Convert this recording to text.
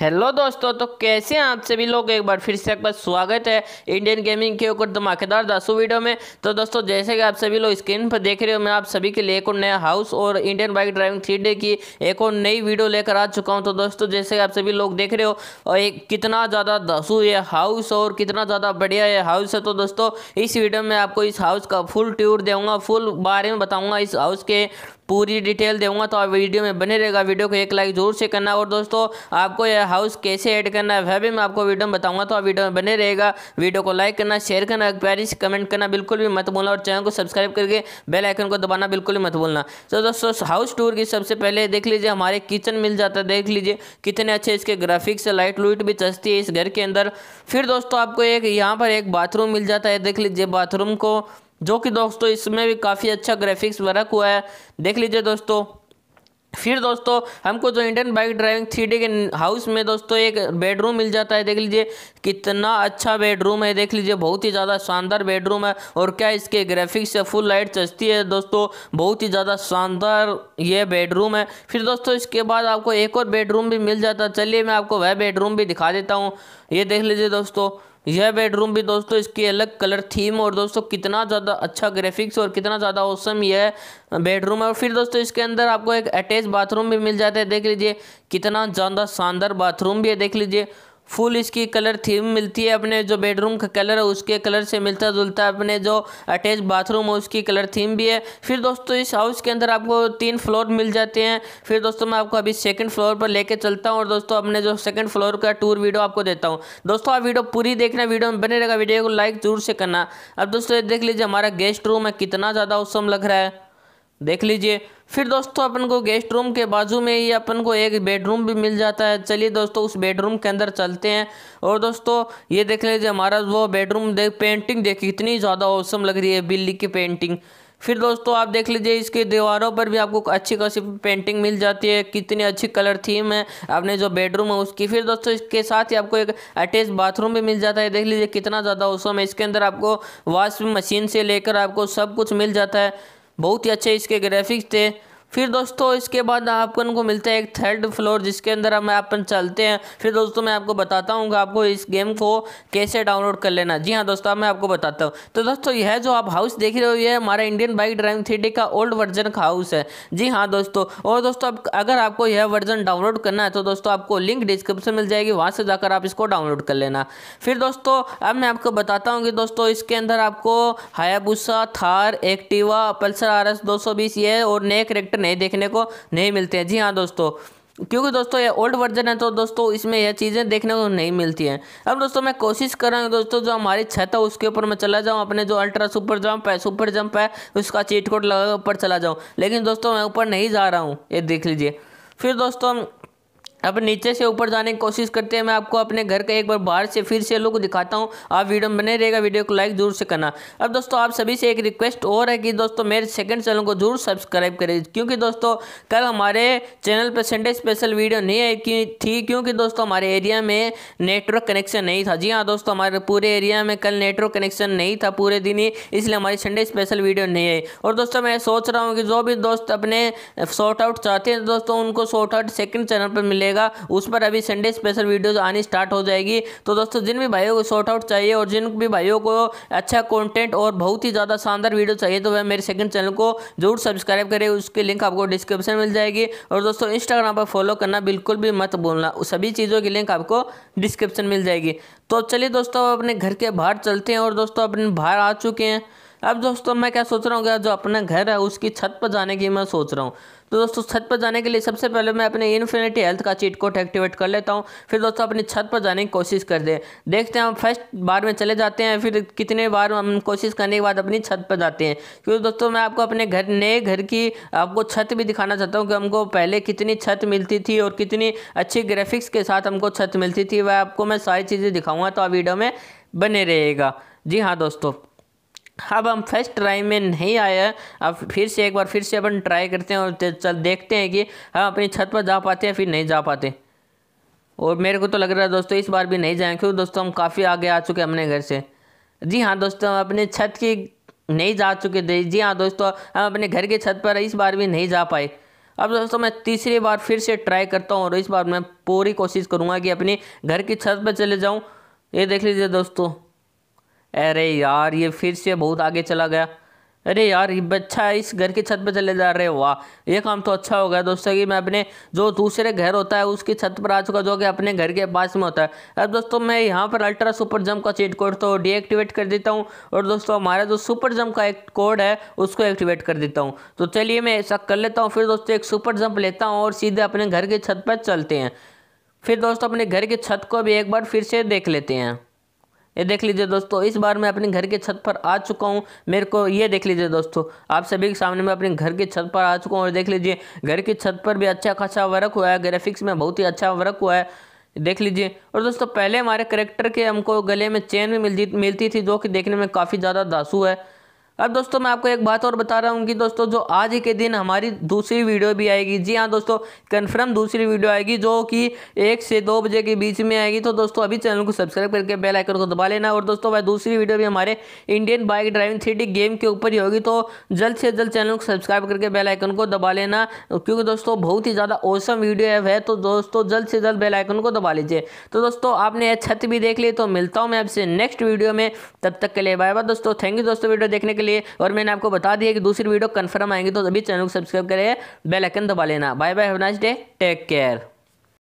hello दोस्तों तो कैसे हैं आप सभी लोग एक बार फिर से एक बार स्वागत है इंडियन गेमिंग के ऊपर धमाकेदार दसों वीडियो में तो दोस्तों जैसे कि आप सभी लोग स्क्रीन पर देख रहे हो मैं आप सभी के लिए एक और नया हाउस और Indian bike driving three D की एक और नई वीडियो लेकर आ चुका हूं तो दोस्तों जैसे कि आप सभी लोग देख रहे हो और एक कितना ज़्यादा दसू ये हाउस और कितना ज़्यादा बढ़िया ये हाउस है तो दोस्तों इस वीडियो में आपको इस हाउस का फुल टूर दूँगा फुल बारे में बताऊँगा इस हाउस के पूरी डिटेल दूंगा तो आप वीडियो में बने रहेगा वीडियो को एक लाइक जरूर से करना और दोस्तों आपको यह हाउस कैसे ऐड करना है वह भी मैं आपको वीडियो में बताऊंगा तो आप वीडियो में बने रहेगा वीडियो को लाइक करना शेयर करना प्यारी से कमेंट करना बिल्कुल भी मत भूलना और चैनल को सब्सक्राइब करके बेल आइकन को दबाना बिल्कुल भी मत भूलना तो दोस्तों हाउस टूर की सबसे पहले देख लीजिए हमारे किचन मिल जाता है देख लीजिए कितने अच्छे इसके ग्राफिक्स लाइट लुइट भी चसती है इस घर के अंदर फिर दोस्तों आपको एक यहाँ पर एक बाथरूम मिल जाता है देख लीजिए बाथरूम को जो कि दोस्तों इसमें भी काफ़ी अच्छा ग्राफिक्स वर्क हुआ है देख लीजिए दोस्तों फिर दोस्तों हमको जो इंडियन बाइक ड्राइविंग थ्री के हाउस में दोस्तों एक बेडरूम मिल जाता है देख लीजिए कितना अच्छा बेडरूम है देख लीजिए बहुत ही ज़्यादा शानदार बेडरूम है और क्या इसके ग्राफिक्स से फुल लाइट चस्ती है दोस्तों बहुत ही ज़्यादा शानदार ये बेडरूम है फिर दोस्तों इसके बाद आपको एक और बेडरूम भी मिल जाता है चलिए मैं आपको वह बेडरूम भी दिखा देता हूँ ये देख लीजिए दोस्तों यह बेडरूम भी दोस्तों इसकी अलग कलर थीम और दोस्तों कितना ज़्यादा अच्छा ग्राफिक्स और कितना ज़्यादा औसम यह बेडरूम है और फिर दोस्तों इसके अंदर आपको एक अटैच बाथरूम भी मिल जाता है देख लीजिए कितना ज़्यादा शानदार बाथरूम भी है देख लीजिए फुल इसकी कलर थीम मिलती है अपने जो बेडरूम का कलर है उसके कलर से मिलता जुलता अपने जो अटैच बाथरूम है उसकी कलर थीम भी है फिर दोस्तों इस हाउस के अंदर आपको तीन फ्लोर मिल जाते हैं फिर दोस्तों मैं आपको अभी सेकंड फ्लोर पर लेके चलता हूँ और दोस्तों अपने जो सेकंड फ्लोर का टूर वीडियो आपको देता हूँ दोस्तों आप वीडियो पूरी देखना वीडियो में बने रहेगा वीडियो को लाइक जरूर से करना अब दोस्तों देख लीजिए हमारा गेस्ट रूम है कितना ज़्यादा औसम लग रहा है देख लीजिए फिर दोस्तों अपन को गेस्ट रूम के बाजू में ही अपन को एक बेडरूम भी मिल जाता है चलिए दोस्तों उस बेडरूम के अंदर चलते हैं और दोस्तों ये देख लीजिए हमारा वो बेडरूम देख पेंटिंग देखिए इतनी ज़्यादा औसम लग रही है बिल्ली की पेंटिंग फिर दोस्तों आप देख लीजिए इसके दीवारों पर भी आपको अच्छी खासी पेंटिंग मिल जाती है कितनी अच्छी कलर थीम है आपने जो बेडरूम है उसकी फिर दोस्तों इसके साथ ही आपको एक अटैच बाथरूम भी मिल जाता है देख लीजिए कितना ज़्यादा औसम है इसके अंदर आपको वॉश मशीन से लेकर आपको सब कुछ मिल जाता है बहुत ही अच्छे इसके ग्राफिक्स थे फिर दोस्तों इसके बाद अपन को मिलता है एक थर्ड फ्लोर जिसके अंदर हम अपन चलते हैं फिर दोस्तों मैं आपको बताता हूँ आपको इस गेम को कैसे डाउनलोड कर लेना जी हाँ दोस्तों मैं आपको बताता हूँ तो दोस्तों यह जो आप हाउस देख रहे हो ये हमारा इंडियन बाइक ड्राइविंग थ्री का ओल्ड वर्जन का हाउस है जी हाँ दोस्तों और दोस्तों अगर आपको यह वर्जन डाउनलोड करना है तो दोस्तों आपको लिंक डिस्क्रिप्शन मिल जाएगी वहाँ से जाकर आप इसको डाउनलोड कर लेना फिर दोस्तों अब मैं आपको बताता हूँ कि दोस्तों इसके अंदर आपको Hayabusa Thar Activa Pulsar R S ये और नेक रेक्टर नहीं देखने को नहीं मिलते हैं जी हाँ दोस्तों क्योंकि दोस्तों ये ओल्ड वर्जन है तो दोस्तों इसमें यह चीज़ें देखने को नहीं मिलती हैं अब दोस्तों मैं कोशिश कर रहा हूँ दोस्तों जो हमारी छत है उसके ऊपर मैं चला जाऊँ अपने जो अल्ट्रा सुपर जंप है सुपर जंप है उसका चीट कोड लगा ऊपर चला जाऊँ लेकिन दोस्तों मैं ऊपर नहीं जा रहा हूँ ये देख लीजिए फिर दोस्तों अब नीचे से ऊपर जाने की कोशिश करते हैं मैं आपको अपने घर का एक बार बाहर से फिर से लुक दिखाता हूँ आप वीडियो में बने रहेगा वीडियो को लाइक जरूर से करना अब दोस्तों आप सभी से एक रिक्वेस्ट और है कि दोस्तों मेरे सेकंड चैनल को जरूर सब्सक्राइब करें क्योंकि दोस्तों कल हमारे चैनल पर संडे स्पेशल वीडियो नहीं आई की थी क्योंकि दोस्तों हमारे एरिया में नेटवर्क कनेक्शन नहीं था जी हाँ दोस्तों हमारे पूरे एरिया में कल नेटवर्क कनेक्शन नहीं था पूरे दिन ही इसलिए हमारी संडे स्पेशल वीडियो नहीं आई और दोस्तों मैं सोच रहा हूँ कि जो भी दोस्त अपने शॉर्ट आउट चाहते हैं दोस्तों उनको शॉर्ट आउट सेकेंड चैनल पर मिलेगा रहेगा उस पर अभी संडे स्पेशल वीडियोज़ आनी स्टार्ट हो जाएगी तो दोस्तों जिन भी भाइयों को शॉर्ट आउट चाहिए और जिन भी भाइयों को अच्छा कॉन्टेंट और बहुत ही ज़्यादा शानदार वीडियो चाहिए तो वह मेरे सेकंड चैनल को जरूर सब्सक्राइब करें उसकी लिंक आपको डिस्क्रिप्शन मिल जाएगी और दोस्तों इंस्टाग्राम पर फॉलो करना बिल्कुल भी मत भूलना सभी चीज़ों की लिंक आपको डिस्क्रिप्शन मिल जाएगी तो चलिए दोस्तों अपने घर के बाहर चलते हैं और दोस्तों अपने बाहर आ चुके हैं अब दोस्तों मैं क्या सोच रहा हूँ क्या जो अपना घर है उसकी छत पर जाने की मैं सोच रहा हूँ तो दोस्तों छत पर जाने के लिए सबसे पहले मैं अपने इन्फिनिटी हेल्थ का चीट कोड एक्टिवेट कर लेता हूँ फिर दोस्तों अपनी छत पर जाने की कोशिश कर हैं देखते हैं हम फर्स्ट बार में चले जाते हैं फिर कितने बार हम कोशिश करने के बाद अपनी छत पर जाते हैं क्योंकि दोस्तों मैं आपको अपने घर नए घर की आपको छत भी दिखाना चाहता हूँ कि हमको पहले कितनी छत मिलती थी और कितनी अच्छी ग्राफिक्स के साथ हमको छत मिलती थी वह आपको मैं सारी चीज़ें दिखाऊँगा तो आप वीडियो में बने रहेगा जी हाँ दोस्तों अब हम फर्स्ट ट्राई में नहीं आया अब फिर से एक बार फिर से अपन ट्राई करते हैं और चल देखते हैं कि हम अपनी छत पर जा पाते हैं फिर नहीं जा पाते और मेरे को तो लग रहा है दोस्तों इस बार भी नहीं जाएँ क्यों दोस्तों हम काफ़ी आगे आ चुके हैं अपने घर से जी हाँ दोस्तों हम अपने छत की नहीं जा चुके थे जी हाँ दोस्तों हम अपने घर की छत पर इस बार भी नहीं जा पाए अब दोस्तों मैं तीसरी बार फिर से ट्राई करता हूँ और इस बार मैं पूरी कोशिश करूँगा कि अपनी घर की छत पर चले जाऊँ ये देख लीजिए दोस्तों अरे यार ये फिर से बहुत आगे चला गया अरे यार ये बच्चा इस घर की छत पर चले जा रहे वाह ये काम तो अच्छा हो गया दोस्तों कि मैं अपने जो दूसरे घर होता है उसकी छत पर आ चुका जो कि अपने घर के पास में होता है अब दोस्तों मैं यहाँ पर अल्ट्रा सुपर जम्प का चीट कोड तो डीएक्टिवेट कर देता हूँ और दोस्तों हमारा जो सुपर जम्प का एक कोड है उसको एक्टिवेट कर देता हूँ तो चलिए मैं ऐसा कर लेता हूँ फिर दोस्तों एक सुपर जम्प लेता हूँ और सीधे अपने घर की छत पर चलते हैं फिर दोस्तों अपने घर की छत को भी एक बार फिर से देख लेते हैं ये देख लीजिए दोस्तों इस बार मैं अपने घर के छत पर आ चुका हूँ मेरे को ये देख लीजिए दोस्तों आप सभी के सामने मैं अपने घर की छत पर आ चुका हूँ और देख लीजिए घर की छत पर भी अच्छा खासा वर्क हुआ है ग्राफिक्स में बहुत ही अच्छा वर्क हुआ है देख लीजिए और दोस्तों पहले हमारे करेक्टर के हमको गले में चेन भी मिलती मिलती थी जो कि देखने में काफ़ी ज़्यादा दासू है अब दोस्तों मैं आपको एक बात और बता रहा हूँ कि दोस्तों जो आज के दिन हमारी दूसरी वीडियो भी आएगी जी हाँ दोस्तों कन्फर्म दूसरी वीडियो आएगी जो कि एक से दो बजे के बीच में आएगी तो दोस्तों अभी चैनल को सब्सक्राइब करके बेल आइकन को दबा लेना और दोस्तों वह दूसरी वीडियो भी हमारे Indian bike driving three game के ऊपर ही होगी तो जल्द से जल्द चैनल को सब्सक्राइब करके बेलाइकन को दबा लेना क्योंकि दोस्तों बहुत ही ज़्यादा औसम वीडियो है तो दोस्तों जल्द से जल्द बेलाइकन को दबा लीजिए तो दोस्तों आपने यह छत भी देख ली तो मिलता हूँ मैं आपसे नेक्स्ट वीडियो में तब तक के लिए बाय बाय दोस्तों थैंक यू दोस्तों वीडियो देखने के लिए और मैंने आपको बता दिया कि दूसरी वीडियो कन्फर्म आएंगे तो अभी चैनल को सब्सक्राइब करें बेलाइकन दबा लेना bye bye nice day take care